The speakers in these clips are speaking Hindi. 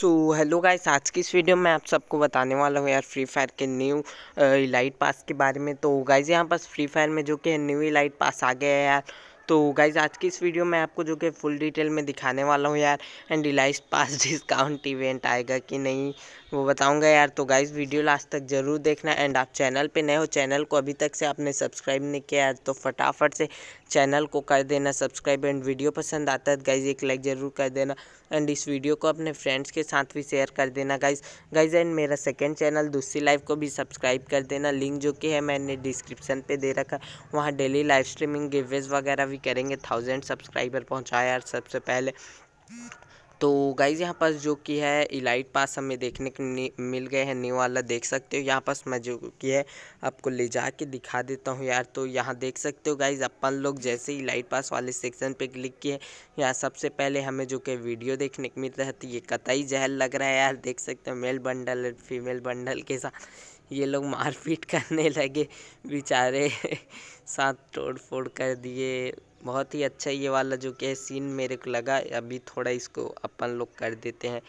सो हेलो गाइस आज की इस वीडियो में आप सबको बताने वाला हूँ यार फ्री फायर के न्यू इलाइट पास के बारे में तो गाइस यहाँ पास फ्री फायर में जो कि न्यू इलाइट पास आ गया है यार तो गाइज आज की इस वीडियो में आपको जो कि फुल डिटेल में दिखाने वाला हूँ यार एंड डिलाइस पास डिस्काउंट इवेंट आएगा कि नहीं वो बताऊँगा यार तो गाइज वीडियो लास्ट तक ज़रूर देखना एंड आप चैनल पे नए हो चैनल को अभी तक से आपने सब्सक्राइब नहीं किया है तो फटाफट से चैनल को कर देना सब्सक्राइब एंड वीडियो पसंद आता है गाइज तो एक लाइक ज़रूर कर देना एंड इस वीडियो को अपने फ्रेंड्स के साथ भी शेयर कर देना गाइज गाइज एंड मेरा सेकेंड चैनल दूसरी लाइफ को भी सब्सक्राइब कर देना लिंक जो कि है मैंने डिस्क्रिप्शन पर दे रखा है वहाँ डेली लाइव स्ट्रीमिंग गिवेज वगैरह भी भी करेंगे थाउजेंड सब्सक्राइबर पहुँचाया यार सबसे पहले तो गाइज़ यहाँ पास जो कि है इलाइट पास हमें देखने को मिल गए हैं न्यू वाला देख सकते हो यहाँ पास मैं जो कि है आपको ले जा के दिखा देता हूँ यार तो यहाँ देख सकते हो गाइज़ अपन लोग जैसे ही लाइट पास वाले सेक्शन पे क्लिक किए यहाँ सबसे पहले हमें जो कि वीडियो देखने को मिल रहा है तो ये कतई जहल लग रहा है यार देख सकते हो मेल बंडल फीमेल बंडल के साथ ये लोग मारपीट करने लगे बेचारे साथ तोड़ फोड़ कर दिए बहुत ही अच्छा ये वाला जो कि सीन मेरे को लगा अभी थोड़ा इसको अपन लोग कर देते हैं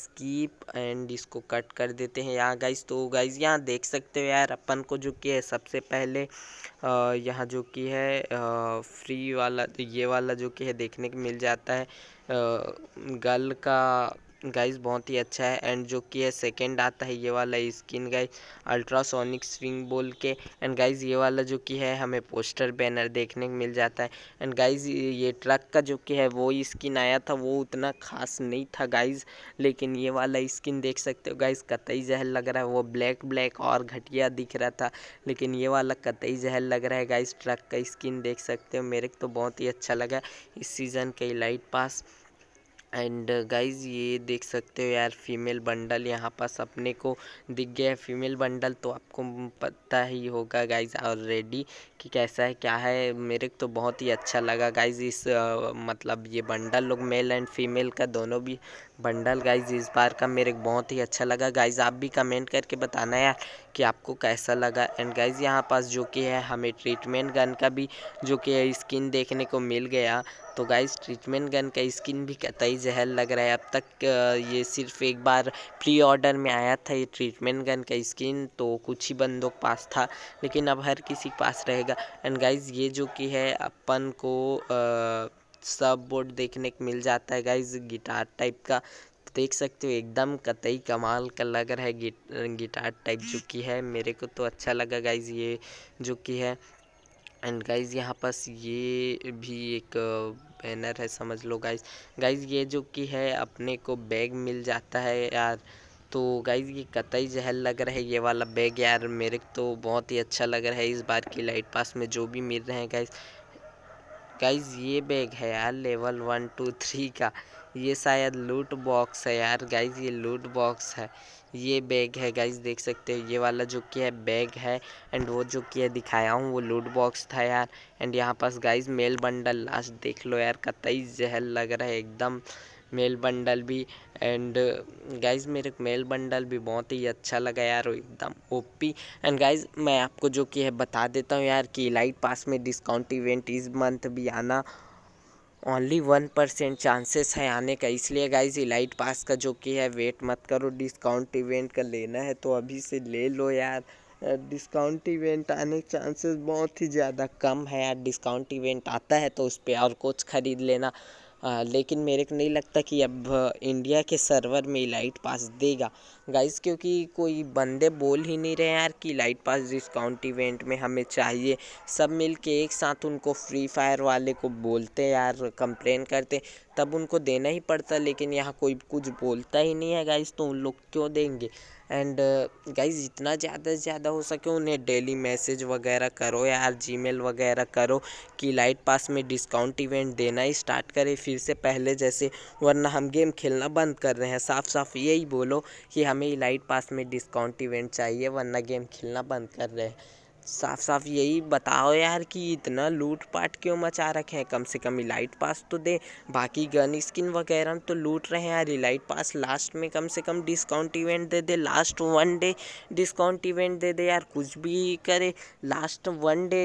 स्कीप एंड इसको कट कर देते हैं यहाँ गाइस तो गाइस यहाँ देख सकते हो यार अपन को जो कि है सबसे पहले यहाँ जो कि है फ्री वाला ये वाला जो कि है देखने को मिल जाता है गल का गाइस बहुत ही अच्छा है एंड जो कि है सेकंड आता है ये वाला स्किन गाइस अल्ट्रासोनिक स्विंग बोल के एंड गाइस ये वाला जो कि है हमें पोस्टर बैनर देखने को मिल जाता है एंड गाइस ये ट्रक का जो कि है वो स्किन आया था वो उतना खास नहीं था गाइस लेकिन ये वाला स्किन देख सकते हो गाइस कतई जहर लग रहा है वो ब्लैक ब्लैक और घटिया दिख रहा था लेकिन ये वाला कतई जहर लग रहा है गाइज़ ट्रक का स्किन देख सकते हो मेरे को तो बहुत ही अच्छा लगा इस सीज़न के light pass and guys uh, ये देख सकते हो यार फीमेल बंडल यहाँ पास अपने को दिख गया है फीमेल बंडल तो आपको पता ही होगा गाइज ऑलरेडी कि कैसा है क्या है मेरे को तो बहुत ही अच्छा लगा गाइज इस आ, मतलब ये बंडल लोग मेल एंड फीमेल का दोनों भी बंडल गाइज इस बार का मेरे को बहुत ही अच्छा लगा गाइज आप भी कमेंट करके बताना यार कि आपको कैसा लगा एंड गाइज यहाँ पास जो कि है हमें ट्रीटमेंट गन का भी जो कि स्किन देखने को मिल गया तो गाइस ट्रीटमेंट गन का स्किन भी कतई जहर लग रहा है अब तक ये सिर्फ एक बार प्री ऑर्डर में आया था ये ट्रीटमेंट गन का स्किन तो कुछ ही बंदों के पास था लेकिन अब हर किसी के पास रहेगा एंड गाइस ये जो कि है अपन को आ, सब बोर्ड देखने को मिल जाता है गाइज गिटार टाइप का तो देख सकते हो एकदम कतई कमाल का लग रहा है गिटार टाइप जो कि है मेरे को तो अच्छा लगा गाइज ये जो कि है एंड गाइज यहाँ पास ये भी एक बैनर है समझ लो गाइज गाइज ये जो कि है अपने को बैग मिल जाता है यार तो गाइज ये कतई जहल लग रहा है ये वाला बैग यार मेरे को तो बहुत ही अच्छा लग रहा है इस बार की लाइट पास में जो भी मिल रहे हैं गाइज गाइज ये बैग है यार लेवल वन टू थ्री का ये शायद लूट बॉक्स है यार गाइज ये लूट बॉक्स है ये बैग है गाइज देख सकते हो ये वाला जो कि है बैग है एंड वो जो कि है दिखाया हूँ वो लूट बॉक्स था यार एंड यहाँ pass guys male bundle last देख लो यार कतई जहल लग रहा है एकदम मेल बंडल भी एंड गाइज मेरे मेल बंडल भी बहुत ही अच्छा लगा यार एकदम ओपी एंड गाइज मैं आपको जो कि है बता देता हूँ यार कि लाइट पास में डिस्काउंट इवेंट इस मंथ भी आना ओनली वन परसेंट चांसेस है आने का इसलिए गाइज इलाइट पास का जो कि है वेट मत करो डिस्काउंट इवेंट का लेना है तो अभी से ले लो यार डिस्काउंट इवेंट आने के चांसेस बहुत ही ज़्यादा कम है यार डिस्काउंट इवेंट आता है तो उस पर और कुछ ख़रीद लेना आ, लेकिन मेरे को नहीं लगता कि अब इंडिया के सर्वर में लाइट पास देगा गाइस क्योंकि कोई बंदे बोल ही नहीं रहे यार कि लाइट पास डिस्काउंट इवेंट में हमें चाहिए सब मिल के एक साथ उनको फ्री फायर वाले को बोलते यार कंप्लेन करते तब उनको देना ही पड़ता लेकिन यहाँ कोई कुछ बोलता ही नहीं है गाइज तो उन लोग क्यों देंगे एंड गाइज जितना ज़्यादा से ज़्यादा हो सके उन्हें डेली मैसेज वगैरह करो यार मेल वगैरह करो कि लाइट पास में डिस्काउंट इवेंट देना ही स्टार्ट करें फिर से पहले जैसे वरना हम गेम खेलना बंद कर रहे हैं साफ साफ यही बोलो कि हमें लाइट पास में डिस्काउंट इवेंट चाहिए वरना गेम खेलना बंद कर रहे हैं साफ साफ यही बताओ यार कि इतना लूट पाट क्यों मचा रखे हैं कम से कम इलाइट पास तो दे बाकी गन स्किन वगैरह तो लूट रहे हैं यार इलाइट पास लास्ट में कम से कम डिस्काउंट इवेंट दे दे last one day discount event दे दे यार कुछ भी करे last one day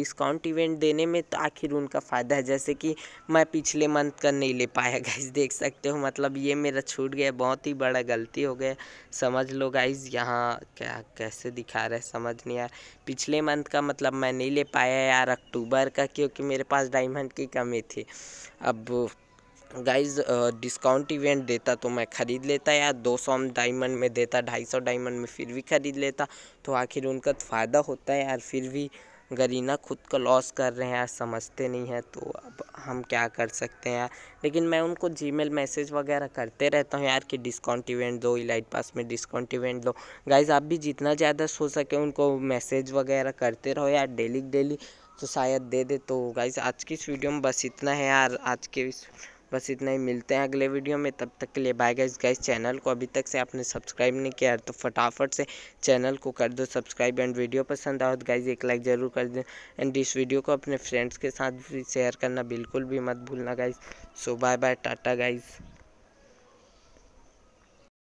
discount event देने में तो आखिर उनका फ़ायदा है जैसे कि मैं पिछले मंथ का नहीं ले पाया गाइज देख सकते हो मतलब ये मेरा छूट गया बहुत ही बड़ा गलती हो गया समझ लो गाइज यहाँ क्या कैसे दिखा रहे समझ नहीं आया पिछले मंथ का मतलब मैं नहीं ले पाया यार अक्टूबर का क्योंकि मेरे पास डायमंड की कमी थी अब गाइज डिस्काउंट इवेंट देता तो मैं ख़रीद लेता यार दो सौ डायमंड में देता ढाई सौ डायमंड में फिर भी ख़रीद लेता तो आखिर उनका फ़ायदा होता है यार फिर भी गरीना खुद का लॉस कर रहे हैं यार समझते नहीं हैं तो अब हम क्या कर सकते हैं यार लेकिन मैं उनको जीमेल मैसेज वगैरह करते रहता हूँ यार कि डिस्काउंट इवेंट दो इलाइट पास में डिस्काउंट इवेंट दो गाइज आप भी जितना ज़्यादा सो सके उनको मैसेज वगैरह करते रहो यार डेली डेली तो शायद दे दे तो गाइज आज की इस वीडियो में बस इतना है यार आज के इस बस इतना ही मिलते हैं अगले वीडियो में तब तक के लिए बाय गाइस गाइस चैनल को अभी तक से आपने सब्सक्राइब नहीं किया है तो फटाफट से चैनल को कर दो सब्सक्राइब एंड वीडियो पसंद आओ तो गाइज एक लाइक ज़रूर कर दें एंड इस वीडियो को अपने फ्रेंड्स के साथ भी शेयर करना बिल्कुल भी मत भूलना guys so bye bye tata guys